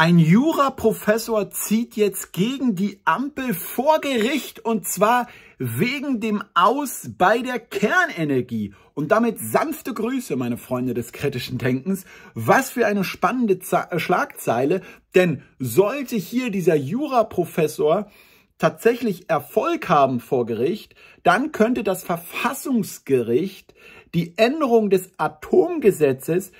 Ein Juraprofessor zieht jetzt gegen die Ampel vor Gericht und zwar wegen dem Aus bei der Kernenergie. Und damit sanfte Grüße, meine Freunde des kritischen Denkens. Was für eine spannende Ze äh, Schlagzeile, denn sollte hier dieser Juraprofessor tatsächlich Erfolg haben vor Gericht, dann könnte das Verfassungsgericht die Änderung des Atomgesetzes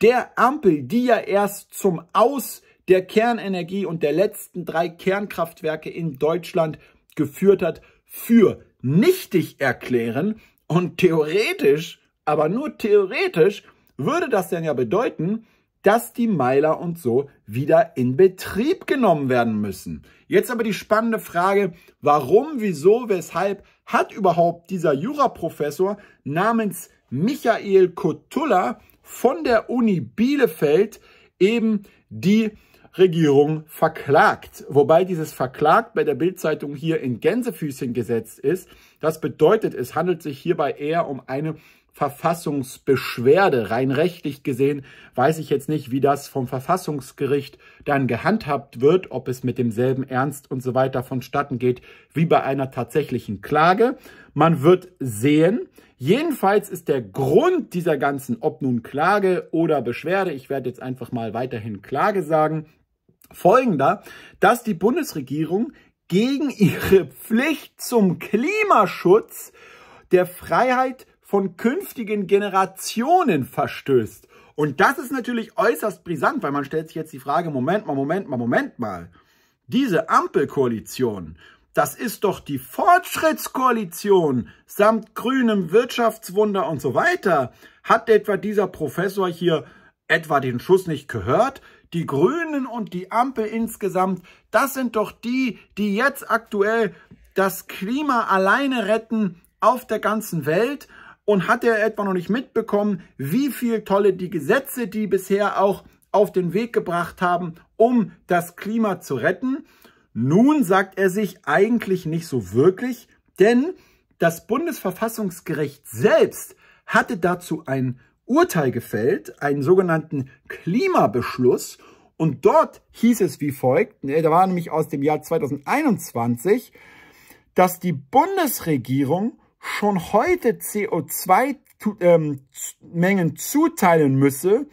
der Ampel, die ja erst zum Aus der Kernenergie und der letzten drei Kernkraftwerke in Deutschland geführt hat, für nichtig erklären. Und theoretisch, aber nur theoretisch, würde das dann ja bedeuten, dass die Meiler und so wieder in Betrieb genommen werden müssen. Jetzt aber die spannende Frage, warum, wieso, weshalb hat überhaupt dieser Juraprofessor namens Michael Kotulla von der Uni Bielefeld eben die Regierung verklagt. Wobei dieses verklagt bei der Bildzeitung hier in Gänsefüßchen gesetzt ist. Das bedeutet, es handelt sich hierbei eher um eine Verfassungsbeschwerde. Rein rechtlich gesehen weiß ich jetzt nicht, wie das vom Verfassungsgericht dann gehandhabt wird, ob es mit demselben Ernst und so weiter vonstatten geht wie bei einer tatsächlichen Klage. Man wird sehen. Jedenfalls ist der Grund dieser ganzen, ob nun Klage oder Beschwerde, ich werde jetzt einfach mal weiterhin Klage sagen, folgender, dass die Bundesregierung gegen ihre Pflicht zum Klimaschutz der Freiheit von künftigen Generationen verstößt. Und das ist natürlich äußerst brisant, weil man stellt sich jetzt die Frage, Moment mal, Moment mal, Moment mal. Diese Ampelkoalition, das ist doch die Fortschrittskoalition samt grünem Wirtschaftswunder und so weiter. Hat etwa dieser Professor hier etwa den Schuss nicht gehört? die Grünen und die Ampel insgesamt, das sind doch die, die jetzt aktuell das Klima alleine retten auf der ganzen Welt. Und hat er etwa noch nicht mitbekommen, wie viel tolle die Gesetze, die bisher auch auf den Weg gebracht haben, um das Klima zu retten? Nun sagt er sich eigentlich nicht so wirklich, denn das Bundesverfassungsgericht selbst hatte dazu ein Urteil gefällt, einen sogenannten Klimabeschluss, und dort hieß es wie folgt, ne, da war nämlich aus dem Jahr 2021, dass die Bundesregierung schon heute CO2-Mengen ähm, zuteilen müsse,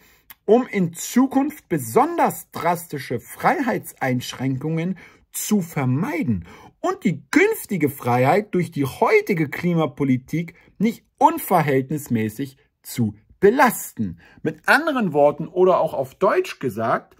um in Zukunft besonders drastische Freiheitseinschränkungen zu vermeiden und die künftige Freiheit durch die heutige Klimapolitik nicht unverhältnismäßig zu belasten. Mit anderen Worten oder auch auf Deutsch gesagt,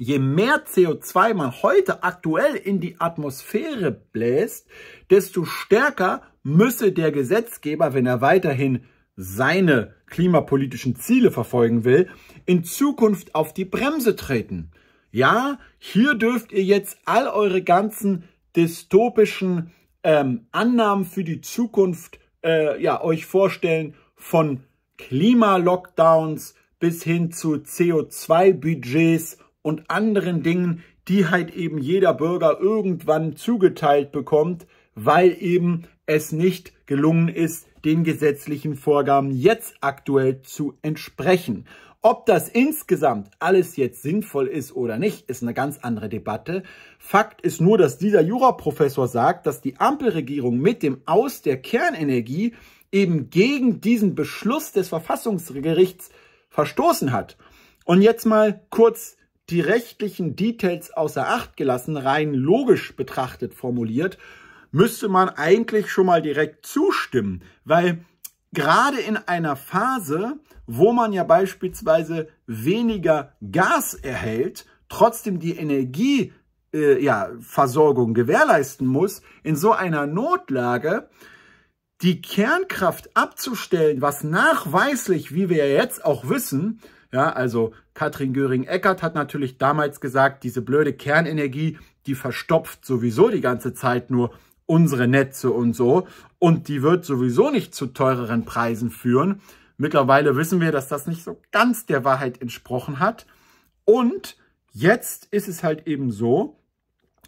je mehr CO2 man heute aktuell in die Atmosphäre bläst, desto stärker müsse der Gesetzgeber, wenn er weiterhin seine klimapolitischen Ziele verfolgen will, in Zukunft auf die Bremse treten. Ja, hier dürft ihr jetzt all eure ganzen dystopischen ähm, Annahmen für die Zukunft äh, ja, euch vorstellen, von Klimalockdowns bis hin zu CO2-Budgets und anderen Dingen, die halt eben jeder Bürger irgendwann zugeteilt bekommt, weil eben es nicht gelungen ist, den gesetzlichen Vorgaben jetzt aktuell zu entsprechen. Ob das insgesamt alles jetzt sinnvoll ist oder nicht, ist eine ganz andere Debatte. Fakt ist nur, dass dieser Juraprofessor sagt, dass die Ampelregierung mit dem Aus der Kernenergie eben gegen diesen Beschluss des Verfassungsgerichts verstoßen hat. Und jetzt mal kurz die rechtlichen Details außer Acht gelassen, rein logisch betrachtet formuliert, müsste man eigentlich schon mal direkt zustimmen, weil gerade in einer Phase, wo man ja beispielsweise weniger Gas erhält, trotzdem die Energieversorgung äh, ja, gewährleisten muss, in so einer Notlage die Kernkraft abzustellen, was nachweislich, wie wir ja jetzt auch wissen, ja, also Katrin Göring-Eckert hat natürlich damals gesagt, diese blöde Kernenergie, die verstopft sowieso die ganze Zeit nur unsere Netze und so. Und die wird sowieso nicht zu teureren Preisen führen. Mittlerweile wissen wir, dass das nicht so ganz der Wahrheit entsprochen hat. Und jetzt ist es halt eben so,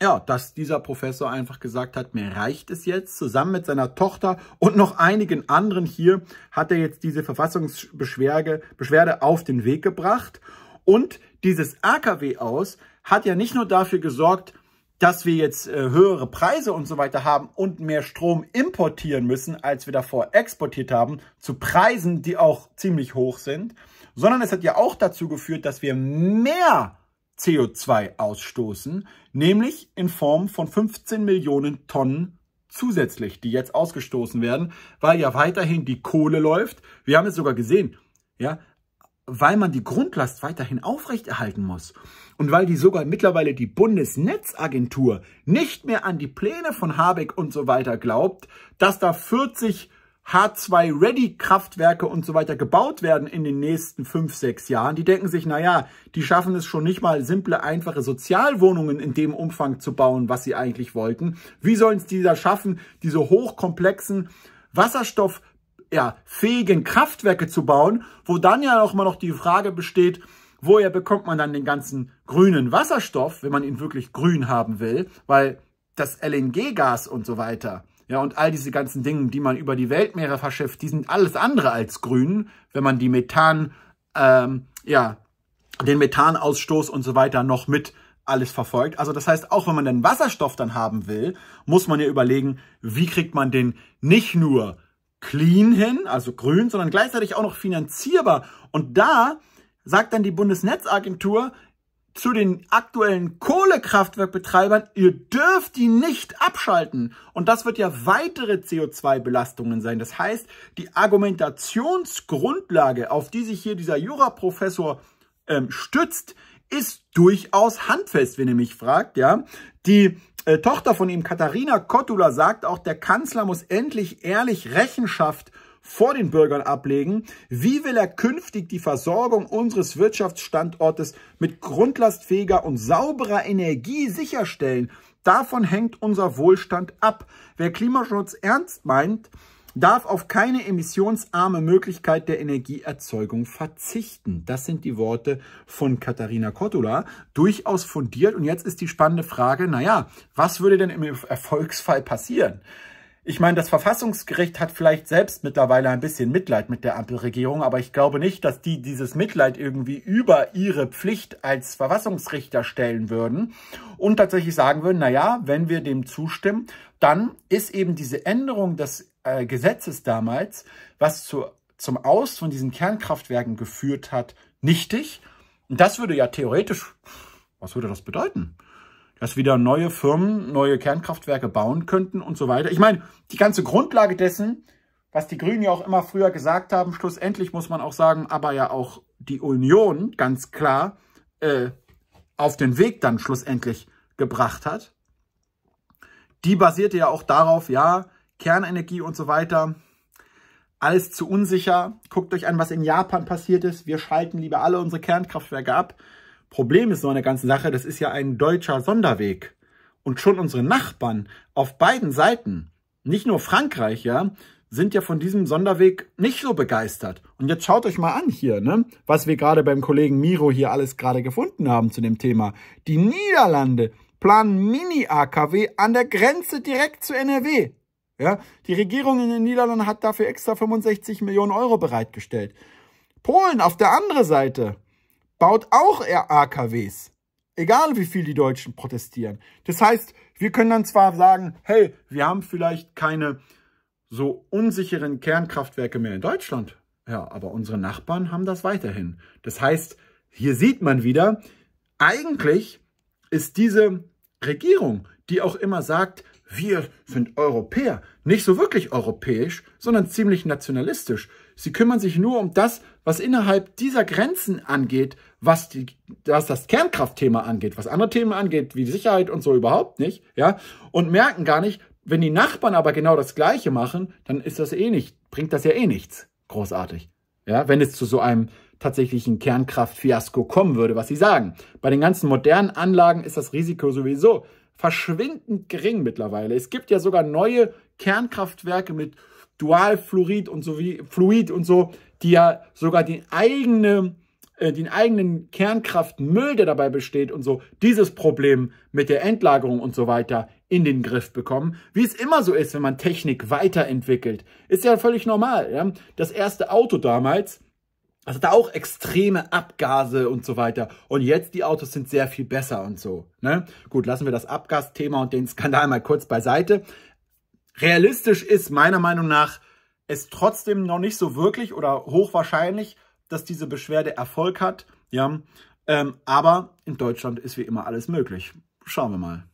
ja, dass dieser Professor einfach gesagt hat, mir reicht es jetzt. Zusammen mit seiner Tochter und noch einigen anderen hier hat er jetzt diese Verfassungsbeschwerde Beschwerde auf den Weg gebracht. Und dieses AKW aus hat ja nicht nur dafür gesorgt, dass wir jetzt äh, höhere Preise und so weiter haben und mehr Strom importieren müssen, als wir davor exportiert haben, zu Preisen, die auch ziemlich hoch sind, sondern es hat ja auch dazu geführt, dass wir mehr CO2 ausstoßen, nämlich in Form von 15 Millionen Tonnen zusätzlich, die jetzt ausgestoßen werden, weil ja weiterhin die Kohle läuft. Wir haben es sogar gesehen, ja, weil man die Grundlast weiterhin aufrechterhalten muss und weil die sogar mittlerweile die Bundesnetzagentur nicht mehr an die Pläne von Habeck und so weiter glaubt, dass da 40 H2-Ready-Kraftwerke und so weiter gebaut werden in den nächsten fünf, sechs Jahren, die denken sich, naja, die schaffen es schon nicht mal, simple, einfache Sozialwohnungen in dem Umfang zu bauen, was sie eigentlich wollten. Wie sollen es die da schaffen, diese hochkomplexen Wasserstoff- ja, fähigen Kraftwerke zu bauen, wo dann ja auch mal noch die Frage besteht, woher bekommt man dann den ganzen grünen Wasserstoff, wenn man ihn wirklich grün haben will, weil das LNG-Gas und so weiter, ja, und all diese ganzen Dinge, die man über die Weltmeere verschifft, die sind alles andere als grün, wenn man die Methan, ähm, ja, den Methanausstoß und so weiter noch mit alles verfolgt. Also das heißt, auch wenn man den Wasserstoff dann haben will, muss man ja überlegen, wie kriegt man den nicht nur clean hin, also grün, sondern gleichzeitig auch noch finanzierbar. Und da sagt dann die Bundesnetzagentur, zu den aktuellen Kohlekraftwerkbetreibern, ihr dürft die nicht abschalten. Und das wird ja weitere CO2-Belastungen sein. Das heißt, die Argumentationsgrundlage, auf die sich hier dieser Juraprofessor ähm, stützt, ist durchaus handfest, wenn ihr mich fragt. Ja, Die äh, Tochter von ihm, Katharina Kottula, sagt auch, der Kanzler muss endlich ehrlich Rechenschaft vor den Bürgern ablegen? Wie will er künftig die Versorgung unseres Wirtschaftsstandortes mit grundlastfähiger und sauberer Energie sicherstellen? Davon hängt unser Wohlstand ab. Wer Klimaschutz ernst meint, darf auf keine emissionsarme Möglichkeit der Energieerzeugung verzichten. Das sind die Worte von Katharina Kottula, durchaus fundiert. Und jetzt ist die spannende Frage, naja, was würde denn im Erfolgsfall passieren? Ich meine, das Verfassungsgericht hat vielleicht selbst mittlerweile ein bisschen Mitleid mit der Ampelregierung, aber ich glaube nicht, dass die dieses Mitleid irgendwie über ihre Pflicht als Verfassungsrichter stellen würden und tatsächlich sagen würden, naja, wenn wir dem zustimmen, dann ist eben diese Änderung des äh, Gesetzes damals, was zu, zum Aus von diesen Kernkraftwerken geführt hat, nichtig. Und das würde ja theoretisch, was würde das bedeuten? dass wieder neue Firmen neue Kernkraftwerke bauen könnten und so weiter. Ich meine, die ganze Grundlage dessen, was die Grünen ja auch immer früher gesagt haben, schlussendlich muss man auch sagen, aber ja auch die Union ganz klar äh, auf den Weg dann schlussendlich gebracht hat. Die basierte ja auch darauf, ja, Kernenergie und so weiter, alles zu unsicher. Guckt euch an, was in Japan passiert ist. Wir schalten lieber alle unsere Kernkraftwerke ab. Problem ist so eine ganze Sache, das ist ja ein deutscher Sonderweg. Und schon unsere Nachbarn auf beiden Seiten, nicht nur Frankreich, ja, sind ja von diesem Sonderweg nicht so begeistert. Und jetzt schaut euch mal an hier, ne, was wir gerade beim Kollegen Miro hier alles gerade gefunden haben zu dem Thema. Die Niederlande planen Mini-AKW an der Grenze direkt zu NRW. Ja, die Regierung in den Niederlanden hat dafür extra 65 Millionen Euro bereitgestellt. Polen auf der anderen Seite baut auch AKWs. Egal wie viel die Deutschen protestieren. Das heißt, wir können dann zwar sagen, hey, wir haben vielleicht keine so unsicheren Kernkraftwerke mehr in Deutschland. Ja, aber unsere Nachbarn haben das weiterhin. Das heißt, hier sieht man wieder, eigentlich ist diese Regierung, die auch immer sagt, wir sind Europäer. Nicht so wirklich europäisch, sondern ziemlich nationalistisch. Sie kümmern sich nur um das, was innerhalb dieser Grenzen angeht, was, die, was das Kernkraftthema angeht, was andere Themen angeht, wie Sicherheit und so überhaupt nicht, ja, und merken gar nicht, wenn die Nachbarn aber genau das Gleiche machen, dann ist das eh nicht, bringt das ja eh nichts. Großartig. Ja, wenn es zu so einem tatsächlichen Kernkraftfiasko kommen würde, was sie sagen. Bei den ganzen modernen Anlagen ist das Risiko sowieso verschwindend gering mittlerweile. Es gibt ja sogar neue Kernkraftwerke mit Dualfluorid und so wie Fluid und so, die ja sogar die eigene äh, den eigenen Kernkraftmüll, der dabei besteht und so, dieses Problem mit der Endlagerung und so weiter in den Griff bekommen. Wie es immer so ist, wenn man Technik weiterentwickelt. Ist ja völlig normal. Ja? Das erste Auto damals, also da auch extreme Abgase und so weiter. Und jetzt die Autos sind sehr viel besser und so. Ne? Gut, lassen wir das Abgasthema und den Skandal mal kurz beiseite. Realistisch ist meiner Meinung nach es trotzdem noch nicht so wirklich oder hochwahrscheinlich, dass diese Beschwerde Erfolg hat. Ja, ähm, aber in Deutschland ist wie immer alles möglich. Schauen wir mal.